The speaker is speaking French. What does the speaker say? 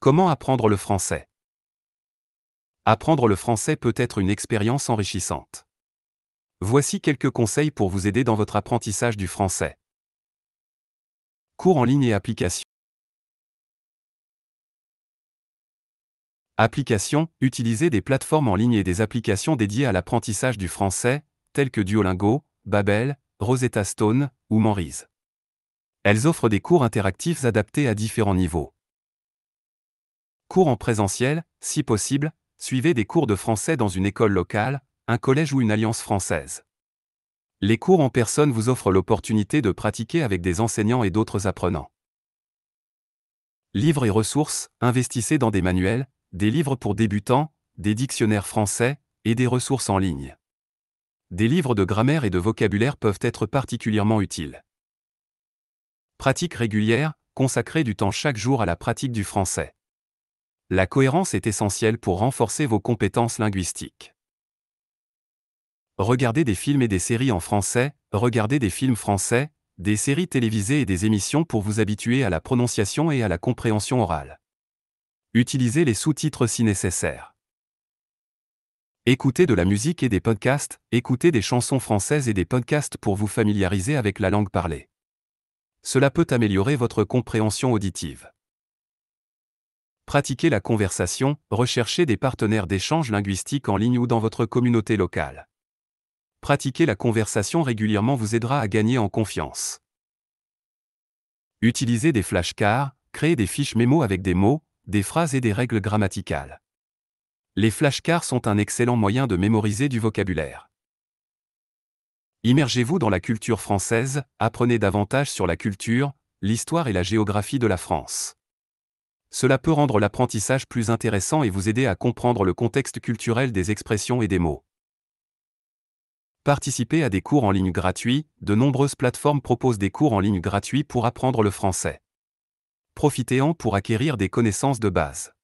Comment apprendre le français Apprendre le français peut être une expérience enrichissante. Voici quelques conseils pour vous aider dans votre apprentissage du français. Cours en ligne et applications. Applications Utilisez des plateformes en ligne et des applications dédiées à l'apprentissage du français, telles que Duolingo, Babel, Rosetta Stone ou Memrise. Elles offrent des cours interactifs adaptés à différents niveaux cours en présentiel, si possible, suivez des cours de français dans une école locale, un collège ou une alliance française. Les cours en personne vous offrent l'opportunité de pratiquer avec des enseignants et d'autres apprenants. Livres et ressources, investissez dans des manuels, des livres pour débutants, des dictionnaires français et des ressources en ligne. Des livres de grammaire et de vocabulaire peuvent être particulièrement utiles. Pratique régulière, consacrez du temps chaque jour à la pratique du français la cohérence est essentielle pour renforcer vos compétences linguistiques. Regardez des films et des séries en français, regardez des films français, des séries télévisées et des émissions pour vous habituer à la prononciation et à la compréhension orale. Utilisez les sous-titres si nécessaire. Écoutez de la musique et des podcasts, écoutez des chansons françaises et des podcasts pour vous familiariser avec la langue parlée. Cela peut améliorer votre compréhension auditive pratiquez la conversation, recherchez des partenaires d'échange linguistique en ligne ou dans votre communauté locale. Pratiquer la conversation régulièrement vous aidera à gagner en confiance. Utilisez des flashcards, créez des fiches mémo avec des mots, des phrases et des règles grammaticales. Les flashcards sont un excellent moyen de mémoriser du vocabulaire. Immergez-vous dans la culture française, apprenez davantage sur la culture, l'histoire et la géographie de la France. Cela peut rendre l'apprentissage plus intéressant et vous aider à comprendre le contexte culturel des expressions et des mots. Participez à des cours en ligne gratuits, de nombreuses plateformes proposent des cours en ligne gratuits pour apprendre le français. Profitez-en pour acquérir des connaissances de base.